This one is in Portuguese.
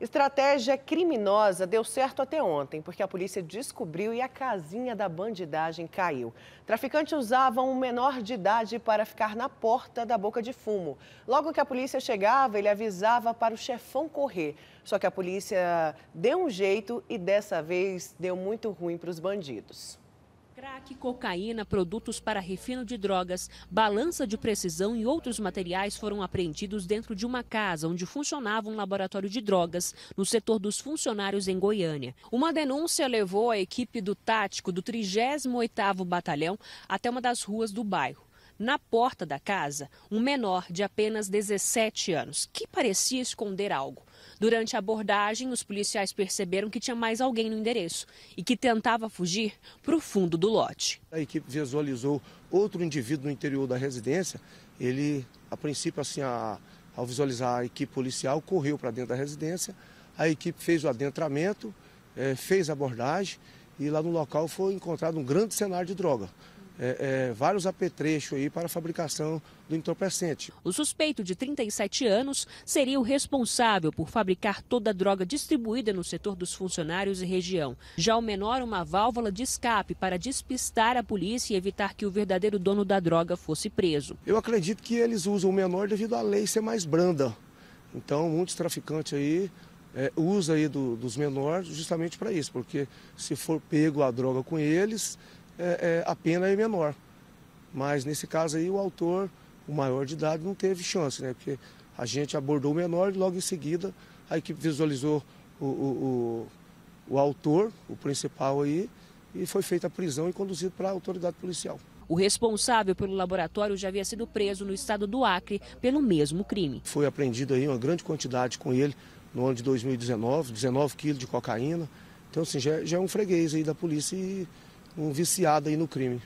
Estratégia criminosa deu certo até ontem, porque a polícia descobriu e a casinha da bandidagem caiu. Traficantes usavam um menor de idade para ficar na porta da boca de fumo. Logo que a polícia chegava, ele avisava para o chefão correr. Só que a polícia deu um jeito e dessa vez deu muito ruim para os bandidos. Crack, cocaína, produtos para refino de drogas, balança de precisão e outros materiais foram apreendidos dentro de uma casa onde funcionava um laboratório de drogas no setor dos funcionários em Goiânia. Uma denúncia levou a equipe do tático do 38º Batalhão até uma das ruas do bairro na porta da casa um menor de apenas 17 anos, que parecia esconder algo. Durante a abordagem, os policiais perceberam que tinha mais alguém no endereço e que tentava fugir para o fundo do lote. A equipe visualizou outro indivíduo no interior da residência. Ele, a princípio, assim, a, ao visualizar a equipe policial, correu para dentro da residência. A equipe fez o adentramento, é, fez a abordagem e lá no local foi encontrado um grande cenário de droga é, é, vários apetrechos aí para a fabricação do entorpecente. O suspeito de 37 anos seria o responsável por fabricar toda a droga distribuída no setor dos funcionários e região. Já o menor, uma válvula de escape para despistar a polícia e evitar que o verdadeiro dono da droga fosse preso. Eu acredito que eles usam o menor devido à lei ser mais branda. Então, muitos traficantes aí é, aí do, dos menores justamente para isso, porque se for pego a droga com eles, é, é, a pena é menor. Mas nesse caso aí, o autor, o maior de idade, não teve chance, né? Porque a gente abordou o menor e logo em seguida a equipe visualizou o, o, o, o autor, o principal aí, e foi feita a prisão e conduzido para a autoridade policial. O responsável pelo laboratório já havia sido preso no estado do Acre pelo mesmo crime. Foi apreendido aí uma grande quantidade com ele no ano de 2019, 19 quilos de cocaína. Então, assim, já, já é um freguês aí da polícia e um viciado aí no crime.